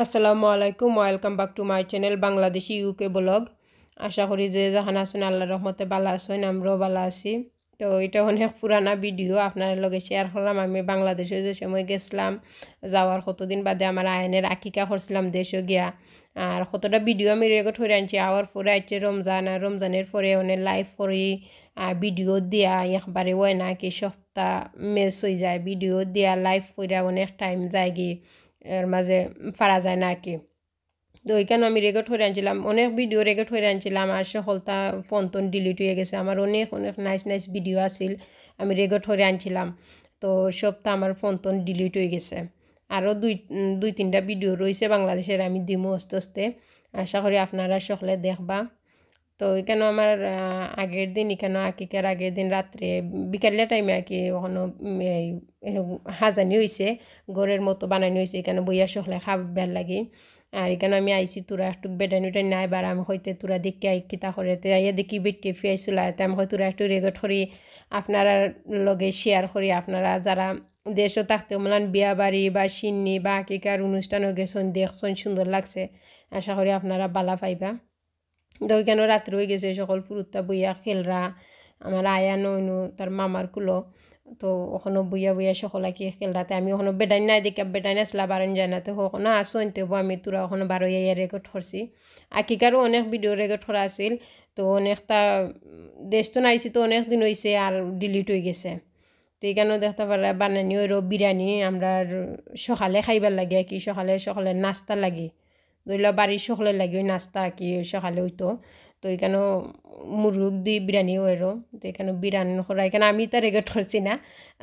আসসালামু আলাইকুম welcome back to my channel Bangladeshi UK blog আশা করি যে জাহান আসুন আল্লাহ রহমতে বালা আসুন আমরাও বালা আছি তো এটা অনেক পুরানা ভিডিও আপনার লগে শেয়ার করলাম আমি বাংলাদেশে যে সময় গেছিলাম যাওয়ার কতদিন বাদে আমার আইনের আকিকা করছিলাম দেশে গিয়া আর কতটা ভিডিও আমি রেকর্ড করে আনছি আওয়ার পরে আছে রমজান আর রমজানের পরে অনেক লাইভ করি ভিডিও দিয়া একবারে ওয়ে না কি সপ্তাহ মেস হয়ে যায় ভিডিও দিয়া লাইভ করে অনেক টাইম যায় গিয়ে এর মাঝে ফারা যায় না কি তো ওইখানে আমি রেকর্ড হয়ে আনছিলাম অনেক ভিডিও রেকর্ড হয়ে আনছিলাম আর সে হলতা ফোন টোন ডিলিট হয়ে গেছে আমার অনেক অনেক নাইস নাইস ভিডিও আছিল আমি রেকর্ড হয়ে আনছিলাম তো সবটা আমার ফোন টোন ডিলিট হয়ে গেছে আরও দুই দুই তিনটা ভিডিও রয়েছে বাংলাদেশের আমি দিমু আস্তে আস্তে আশা করি আপনারা সকলে দেখবা তো এখানে আমার আগের দিন এখানে আকিকার আগের দিন রাত্রে বিকালের টাইমে আর কি এই হাজানি হয়েছে গড়ের মতো বানানি হয়েছে এখানে বইয়া সহলে খাবার লাগি আর এখানে আমি আইছি তোরা একটু বেডানি উঠে নাই বার আমি হইতে তোরা দেখি আই কিতা করে তে আইয়া দেখি বেটি ফিয়াইছিলা তাই আমি হয় তোরা একটু রেকর্ড করি আপনারা লগে শেয়ার করি আপনারা যারা দেশও থাকতে মলান বিয়া বাড়ি বা সিন্নি বা আকিকার অনুষ্ঠানও গেছেন দেখছেন সুন্দর লাগছে আশা করি আপনারা বালা পাইবা কেন রাত্রে হয়ে গেছে সকল পুরুতটা বইয়া খেলরা আমার আয়া নইনু তার মামার কুলো তো ওখানে বইয়া বইয়া সকলা কি খেলরাতে আমি ওখানে বেডাইন নাই দেখা বেডাইন আসলা বারণ যায় না তো ওখানে আসো আনতেব আমি তোরা ওখানে বারো ইয়ার রেকর্ড করছি আকিকারও অনেক ভিডিও রেকর্ড করা আছিল তো অনেকটা দেশ তো নাইছি তো অনেক দিন হয়েছে আর ডিলিট হয়ে গেছে তো এখানেও দেখতে পারে বানানি ওই বিরিয়ানি আমরা সকালে খাইবার লাগে কি সকালে সকালে নাস্তা লাগে ধরল বাড়ির লাগে লাগিও নাস্তা কি সকালে হইতো তো এখানে মুরুগ দি বিরিয়ানিও এরো তো এখানে বিরিয়ানি করা এখানে আমি তো রেগে ঠরছি না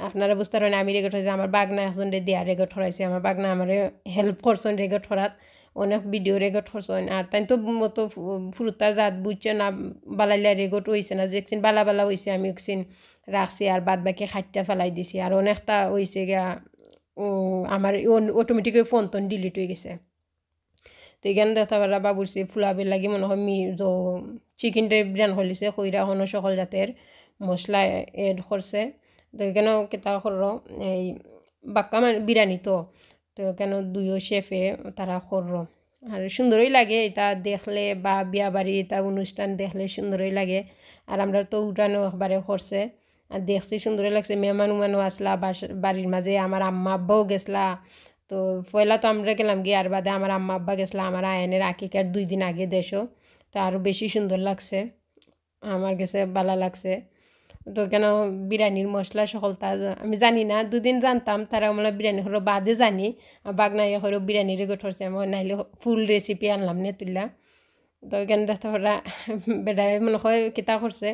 আপনারা বুঝতে পারেন আমি রেগে ঠরছি আমার বাগনা এখন দেয়া রেগে ঠরাইছি আমার বাগনা আমার হেল্প করছেন রেগে ঠরাত অনেক ভিডিও রেগে ঠরছেন আর তাই তো মতো ফুরুতার জাত বুঝছে না বালাইলা রেকর্ড হয়েছে না যেকসিন বালা বালা হয়েছে আমি ওকসিন রাখছি আর বাদ বাকি খাটটা ফেলাই দিছি আর অনেকটা হয়েছে গা আমার অটোমেটিক ফোন টোন ডিলিট হয়ে গেছে তো এখানে দেখতে পারা বা বুঝছি ফুলাবের লাগে মনে হয় মি যো চিকেন বিরান হলিছে কইরা হনো সকল জাতের মশলা এড করছে তো এখানে কেতা করল এই বাক্কা মানে বিরিয়ানি তো তো কেন দুইও শেফে তারা কর আর সুন্দরই লাগে এটা দেখলে বা বিয়া বাড়ি এটা অনুষ্ঠান দেখলে সুন্দরই লাগে আর আমরা তো উঠানো একবারে করছে আর দেখছি সুন্দরই লাগছে মেহমান উমানও আসলা বাড়ির মাঝে আমার আম্মা আব্বাও গেছলা তো পয়লা তো আমরা গেলাম গিয়ে আর বাদে আমার আম্মা আব্বা গেছিলাম আমার আয়নের আকিকার দুই দিন আগে দেশও তো আরও বেশি সুন্দর লাগছে আমার কাছে বালা লাগছে তো কেন বিরিয়ানির মশলা সকল তা আমি জানি না দুদিন জানতাম তারা আমরা বিরিয়ানি হলো বাদে জানি বাগনাই হলো বিরিয়ানির গঠরছে আমার নাহলে ফুল রেসিপি আনলাম নে তুললাম তো এখানে দেখতে পারা বেড়ায় মনে হয় কিতা করছে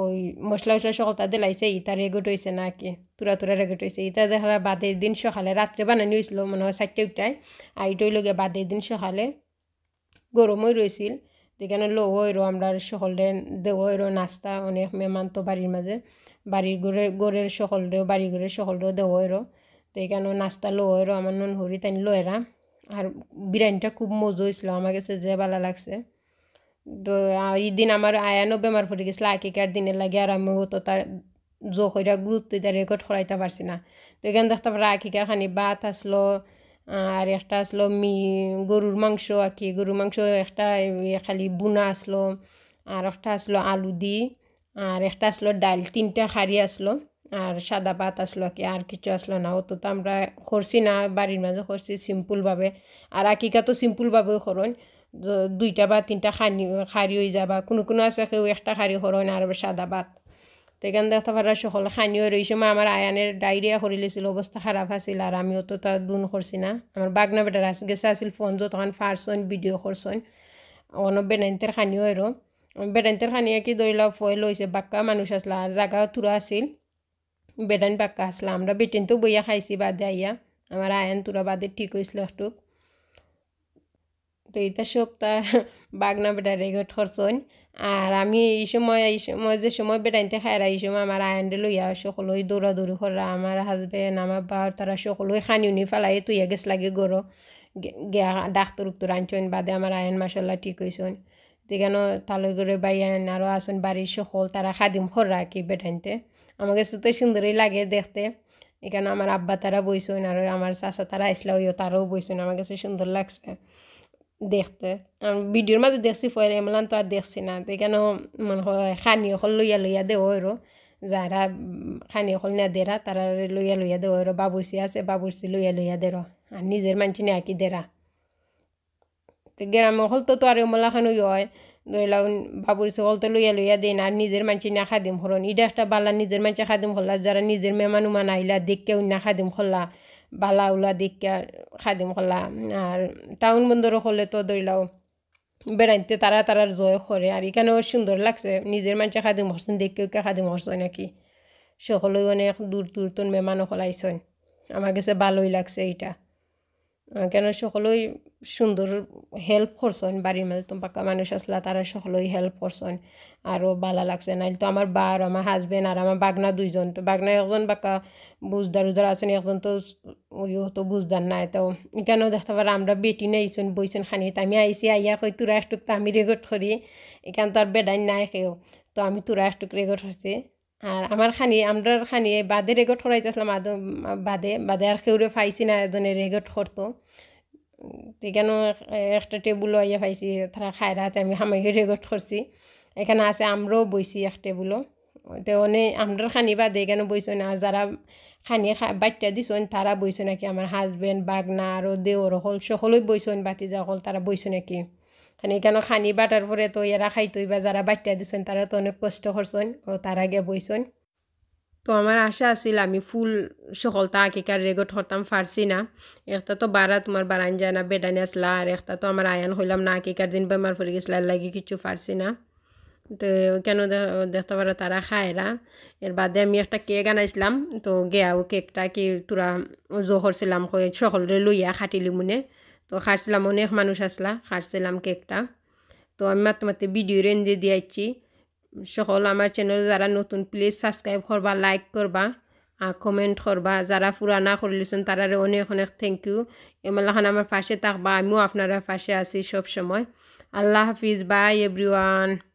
ওই মশলা উশলা সকলটা দিলাইছে ইটা রেগুট হয়েছে না কি তুরা তুরা রেগুট হয়েছে ইটা দেখা বাদের দিন সকালে রাত্রে বানানি হয়েছিল মনে হয় চারটে উঠায় আর ইটা লগে বাদের দিন সকালে গরমই রয়েছিল যেখানে লো হইরো আমরা সকলে দেওয়ারও নাস্তা অনেক মেহমান তো বাড়ির মাঝে বাড়ির ঘরে ঘরের সকলেও বাড়ি ঘরের সকলেও দেওয়ারও তো এখানে নাস্তা লো হইরো আমার নন হরি তাই লোয়েরা আর বিরিয়ানিটা খুব মজা হয়েছিল আমার কাছে যে ভালো লাগছে তো এই দিন আমার আয়ানো বেমার পড়ে গেছিলো আকিকার দিনের লাগে আর আমি তো তার জো কইরা গুরুত্ব এটা রেকর্ড সরাইতে পারছি না তো এখান দেখতে পারে আকিকার খানি ভাত আসলো আর একটা আসলো মি গরুর মাংস আর কি গরুর মাংস একটা খালি বুনা আসলো আর একটা আসলো আলু দি আর একটা আসলো ডাল তিনটা খাড়ি আসলো আর সাদা পাত আসলো কি আর কিছু আসলো না অত তো আমরা করছি না বাড়ির মাঝে করছি সিম্পলভাবে আর আকিকা তো সিম্পলভাবেও করন দুইটা বা তিনটা খানি খারি হয়ে যাবা কোনো কোনো আছে কেউ একটা খারি হরয় না আর সাদা ভাত তো এখান দেখতে পারা সকল খানিও ওই সময় আমার আয়ানের ডায়রিয়া করে লেছিল অবস্থা খারাপ আছিল আর আমিও তো তার দুন করছি না আমার বাগনা বেটার আস গেছে আছিল ফোন যো তখন ফারসন ভিডিও করছন অন বেনাইনতের খানিও এরো বেটাইনতের খানিয়ে কি লওক ভয় লৈছে বাক্কা মানুষ আসলা আর জাগা তুরা আছিল বেটাইন বাক্কা আসলা আমরা বেটেন তো বইয়া খাইছি বাদে আইয়া আমার আয়ান তুরা বাদে ঠিক হয়েছিল একটুক তো এটা সপ্তাহ বাগনা বেটা রেগে ঠরছন আর আমি এই সময় এই সময় যে সময় বেটাইতে খাইরা এই সময় আমার আয়েন্ডে লইয়া সকলোই দৌড়ি করা আমার হাজবেন্ড আমার বা তারা সকলোই খানি উনি ফেলাই তুইয়া গেছ লাগে গরো গিয়া ডাক্তার উক্তর আনছেন বাদে আমার আয়ন মাসাল্লাহ ঠিক হয়েছেন দেখানো তালু করে বাই আয়ন আরও আসুন বাড়ির সকল তারা খাদিম খররা কি বেটাইতে আমার কাছে তো সুন্দরই লাগে দেখতে এখানে আমার আব্বা তারা বইছেন আর আমার চাষা তারা আসলে ওইও তারাও বইছেন আমার কাছে সুন্দর লাগছে দেখতে ভিডিওর মাঝে দেখছি ফয়ের এমলান তো আর দেখছি না তো কেন মনে খানি অকল লইয়া লইয়া দেও এরো যারা খানি অকল না দেরা তারা লইয়া লইয়া দেও এরো বাবুরসি আছে বাবুরসি লইয়া লইয়া দেরো আর নিজের মানছি না আঁকি দেরা তো গ্রাম অকল তো তো আর এমলা খানুই হয় ধরিলাম বাবুরসি অকল তো লইয়া লইয়া দেন আর নিজের মানছি না খাদিম হরন ইটা একটা বালা নিজের মানছে খাদিম হল্লা যারা নিজের মেহমান উমান আইলা দেখকেও না খাদিম হল্লা বালা উলা দিকা খাদিম কলা আর টাউন বন্দর হলে তো দইলাও বেড়াইতে তারা তারার জয় করে আর এখানেও সুন্দর লাগছে নিজের মানুষে খাদিম হরছেন দেখেও কে খাদিম হরছে নাকি সকলেই অনেক দূর দূর তোর মেহমানও খলাইছেন আমার কাছে ভালোই লাগছে এইটা কেন সকলই সুন্দর হেল্প করছেন বাড়ির মাঝে তোমাকা মানুষ আসলা তারা সকলই হেল্প করছেন আরও ভালো লাগছে নাইলে তো আমার বা আর আমার হাজবেন্ড আর আমার বাগনা দুইজন তো বাগনা একজন বাক্কা বুঝদার উদার আছেন একজন তো ওই তো বুঝদার নাই তো কেন দেখতে পারে আমরা বেটি নাইছুন বইছেন তো আমি আইসি আইয়া কই তোরা একটু আমি রেকর্ড করি এখান তো আর বেডাই নাই কেউ তো আমি তোরা একটু রেকর্ড হয়েছি আর আমার খানি আমরার খানি বাদে রেগট করাইতেছিলাম আদম বাদে বাদে আর কেউরে ফাইছি না এজনে রেগট করতো কেন একটা টেবুল আইয়া পাইছি তারা খায় রাতে আমি হামাইও রেগট করছি এখানে আছে আমরাও বইছি এক টেবুলও তো অনেক আমরার খানি বাদে কেন বইছে না আর যারা খানি বাচ্চা দিছেন তারা বইছে নাকি আমার হাজবেন্ড বাগনা আরও দেওর হল সকলেই বইছেন বাতি যা হল তারা বইছে নাকি কারণ কেন খানি বাটার পরে তো এরা খাইতই বা যারা বাট্টা দিছেন তারা তো অনেক কষ্ট করছেন ও তার আগে বইছেন তো আমার আশা আছিল আমি ফুল সকলতা আকিকার রেগট হতাম ফারছি না একটা তো বারা তোমার বারান যায় না বেডানি আসলা আর একটা তো আমার আয়ান হইলাম না আকিকার দিন বেমার পড়ে গেছিল আর লাগে কিছু পারছি না তো কেন দেখতে পারো তারা খায়রা এর বাদে আমি একটা কেক আনাইছিলাম তো গেয়াও কেকটা কি তোরা জোহরছিলাম সকলরে লইয়া খাটিলি মনে তো খাড়ছিলাম অনেক মানুষ আসলা খাড়ছিলাম কেকটা তো আমি মাত্র ভিডিও রেঞ্জে দিয়েছি সকল আমার চ্যানেল যারা নতুন প্লিজ সাবস্ক্রাইব করবা লাইক করবা আর কমেন্ট করবা যারা পুরানা করলেছেন তারারে অনেক অনেক থ্যাংক ইউ এমালাখান আমার পাশে থাকবা আমিও আপনারা পাশে আছি সব সময় আল্লাহ হাফিজ বাই এভরিওয়ান